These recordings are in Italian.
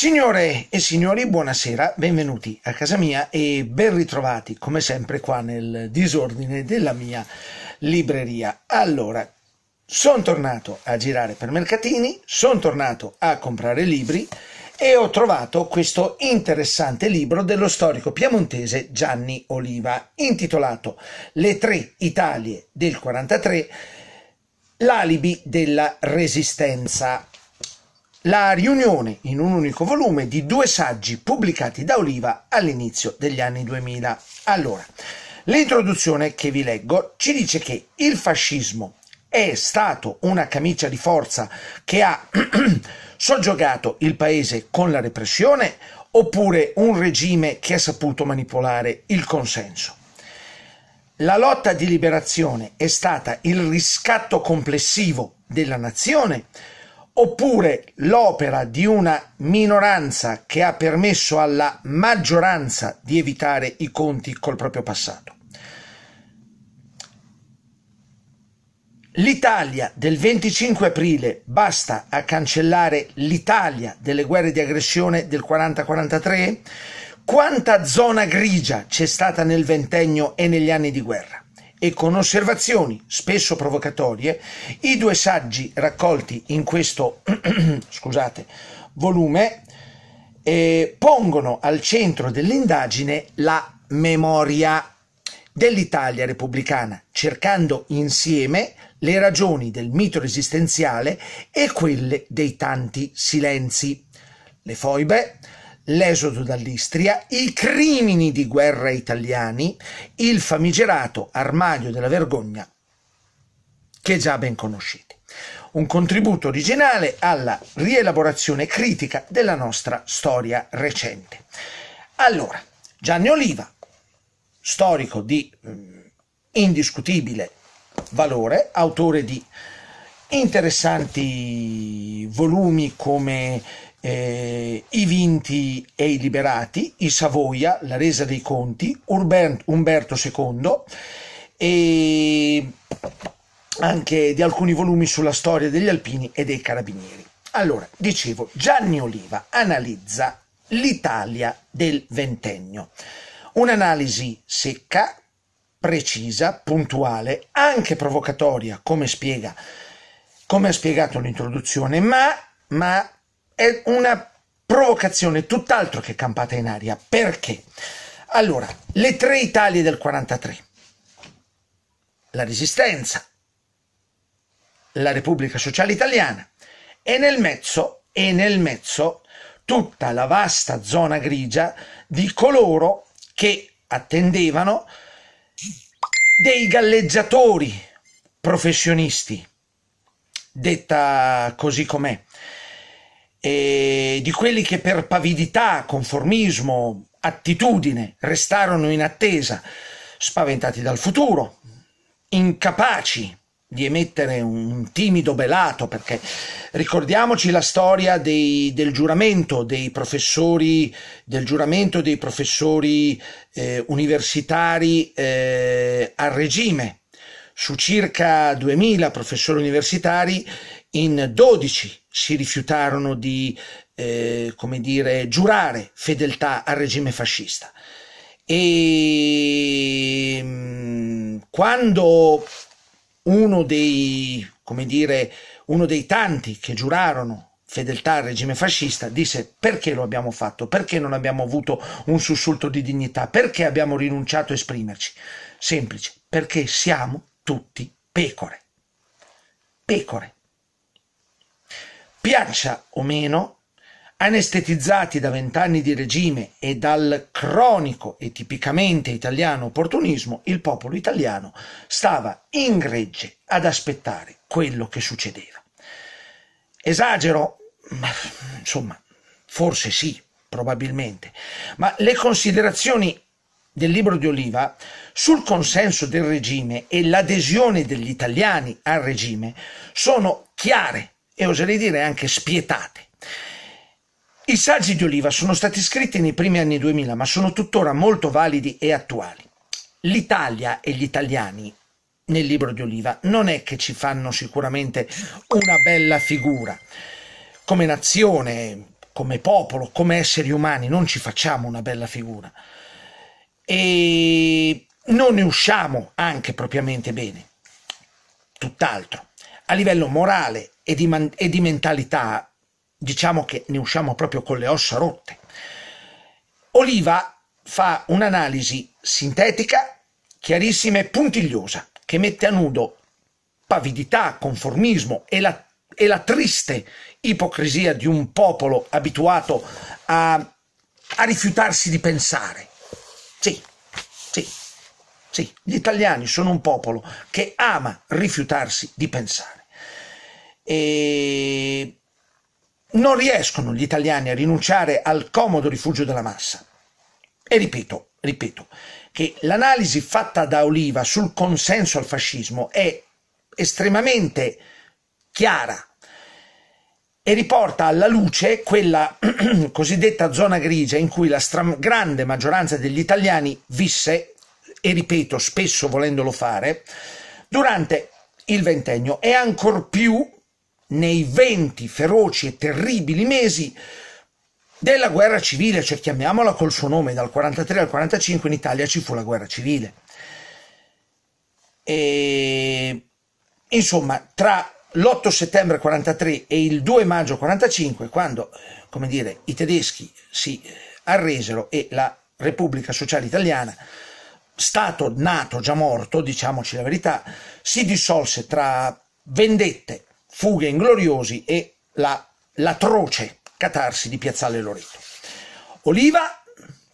Signore e signori, buonasera, benvenuti a casa mia e ben ritrovati come sempre qua nel disordine della mia libreria. Allora, sono tornato a girare per mercatini, sono tornato a comprare libri e ho trovato questo interessante libro dello storico piemontese Gianni Oliva, intitolato Le tre Italie del 43, l'alibi della resistenza la riunione in un unico volume di due saggi pubblicati da Oliva all'inizio degli anni 2000. Allora, l'introduzione che vi leggo ci dice che il fascismo è stato una camicia di forza che ha soggiogato il paese con la repressione oppure un regime che ha saputo manipolare il consenso. La lotta di liberazione è stata il riscatto complessivo della nazione oppure l'opera di una minoranza che ha permesso alla maggioranza di evitare i conti col proprio passato. L'Italia del 25 aprile basta a cancellare l'Italia delle guerre di aggressione del 40-43? Quanta zona grigia c'è stata nel ventennio e negli anni di guerra? e con osservazioni spesso provocatorie, i due saggi raccolti in questo scusate, volume eh, pongono al centro dell'indagine la memoria dell'Italia repubblicana, cercando insieme le ragioni del mito resistenziale e quelle dei tanti silenzi. Le foibe l'esodo dall'Istria, i crimini di guerra italiani, il famigerato armadio della vergogna che già ben conoscete. Un contributo originale alla rielaborazione critica della nostra storia recente. Allora, Gianni Oliva, storico di ehm, indiscutibile valore, autore di interessanti volumi come eh, i vinti e i liberati, i Savoia, la resa dei conti, Urber, Umberto II e anche di alcuni volumi sulla storia degli alpini e dei carabinieri. Allora, dicevo, Gianni Oliva analizza l'Italia del ventennio. Un'analisi secca, precisa, puntuale, anche provocatoria, come spiega, come ha spiegato l'introduzione, ma, ma è una provocazione tutt'altro che campata in aria. Perché? Allora, le tre Italie del 43, la Resistenza, la Repubblica Sociale Italiana e nel mezzo, e nel mezzo tutta la vasta zona grigia di coloro che attendevano dei galleggiatori professionisti, detta così com'è e di quelli che per pavidità, conformismo, attitudine restarono in attesa, spaventati dal futuro, incapaci di emettere un timido belato, perché ricordiamoci la storia dei, del giuramento dei professori, del giuramento dei professori eh, universitari eh, al regime. Su circa 2000 professori universitari, in 12 si rifiutarono di eh, come dire, giurare fedeltà al regime fascista. E mm, quando uno dei, come dire, uno dei tanti che giurarono fedeltà al regime fascista disse perché lo abbiamo fatto, perché non abbiamo avuto un sussulto di dignità, perché abbiamo rinunciato a esprimerci. Semplice, perché siamo tutti pecore. Pecore piaccia o meno, anestetizzati da vent'anni di regime e dal cronico e tipicamente italiano opportunismo, il popolo italiano stava in gregge ad aspettare quello che succedeva. Esagero? Ma, insomma, forse sì, probabilmente, ma le considerazioni del libro di Oliva sul consenso del regime e l'adesione degli italiani al regime sono chiare e oserei dire anche spietate. I saggi di Oliva sono stati scritti nei primi anni 2000, ma sono tuttora molto validi e attuali. L'Italia e gli italiani nel libro di Oliva non è che ci fanno sicuramente una bella figura. Come nazione, come popolo, come esseri umani, non ci facciamo una bella figura. E non ne usciamo anche propriamente bene. Tutt'altro a livello morale e di, man- e di mentalità diciamo che ne usciamo proprio con le ossa rotte. Oliva fa un'analisi sintetica, chiarissima e puntigliosa, che mette a nudo pavidità, conformismo e la, e la triste ipocrisia di un popolo abituato a, a rifiutarsi di pensare. Sì, sì, sì, gli italiani sono un popolo che ama rifiutarsi di pensare e non riescono gli italiani a rinunciare al comodo rifugio della massa. E ripeto, ripeto, che l'analisi fatta da Oliva sul consenso al fascismo è estremamente chiara e riporta alla luce quella cosiddetta zona grigia in cui la grande maggioranza degli italiani visse, e ripeto spesso volendolo fare, durante il ventennio e ancor più nei venti feroci e terribili mesi della guerra civile, cioè chiamiamola col suo nome, dal 43 al 45 in Italia ci fu la guerra civile. E, insomma, tra l'8 settembre 43 e il 2 maggio 45, quando come dire, i tedeschi si arresero e la Repubblica Sociale Italiana, Stato nato già morto, diciamoci la verità, si dissolse tra vendette Fughe Ingloriosi e la, l'atroce catarsi di Piazzale Loreto. Oliva,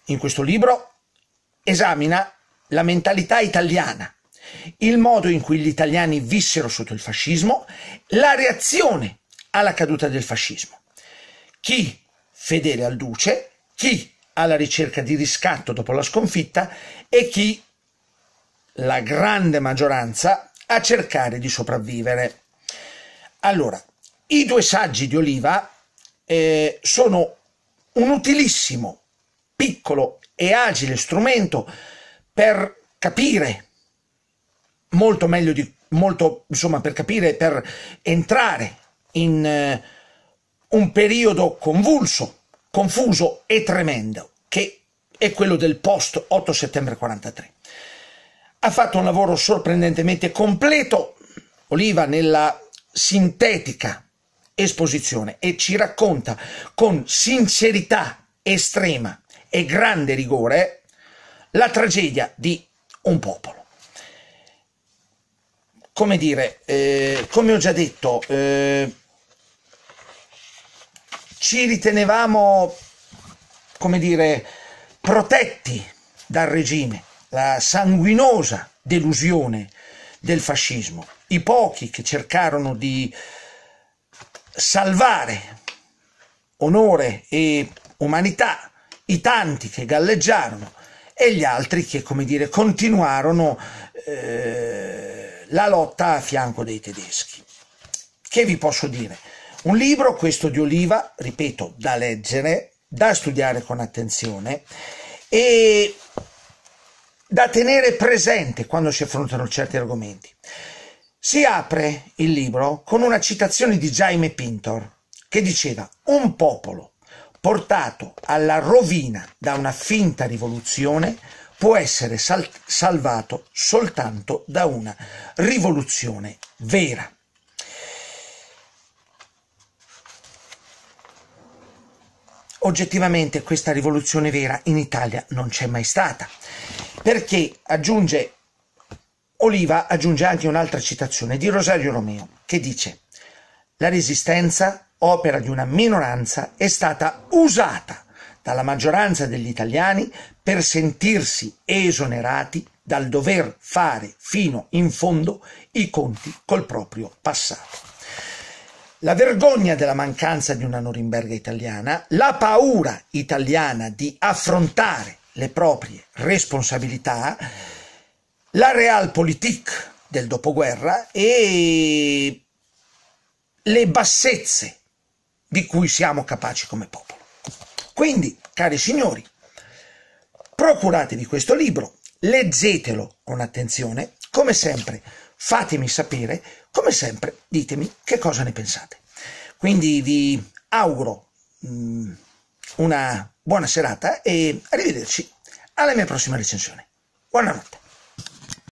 in questo libro, esamina la mentalità italiana, il modo in cui gli italiani vissero sotto il fascismo, la reazione alla caduta del fascismo. Chi fedele al duce, chi alla ricerca di riscatto dopo la sconfitta e chi, la grande maggioranza, a cercare di sopravvivere. Allora, i due saggi di oliva eh, sono un utilissimo, piccolo e agile strumento per capire molto meglio di molto insomma per capire per entrare in eh, un periodo convulso, confuso e tremendo che è quello del post 8 settembre 43. Ha fatto un lavoro sorprendentemente completo Oliva nella sintetica esposizione e ci racconta con sincerità estrema e grande rigore la tragedia di un popolo. Come dire, eh, come ho già detto, eh, ci ritenevamo, come dire, protetti dal regime, la sanguinosa delusione del fascismo i pochi che cercarono di salvare onore e umanità, i tanti che galleggiarono e gli altri che, come dire, continuarono eh, la lotta a fianco dei tedeschi. Che vi posso dire? Un libro, questo di Oliva, ripeto, da leggere, da studiare con attenzione e da tenere presente quando si affrontano certi argomenti. Si apre il libro con una citazione di Jaime Pintor che diceva un popolo portato alla rovina da una finta rivoluzione può essere sal- salvato soltanto da una rivoluzione vera. Oggettivamente questa rivoluzione vera in Italia non c'è mai stata, perché aggiunge Oliva aggiunge anche un'altra citazione di Rosario Romeo, che dice La resistenza, opera di una minoranza, è stata usata dalla maggioranza degli italiani per sentirsi esonerati dal dover fare fino in fondo i conti col proprio passato. La vergogna della mancanza di una Norimberga italiana, la paura italiana di affrontare le proprie responsabilità, la realpolitik del dopoguerra e le bassezze di cui siamo capaci come popolo. Quindi, cari signori, procuratevi questo libro, leggetelo con attenzione, come sempre fatemi sapere, come sempre ditemi che cosa ne pensate. Quindi vi auguro mm, una buona serata e arrivederci alla mia prossima recensione. Buonanotte.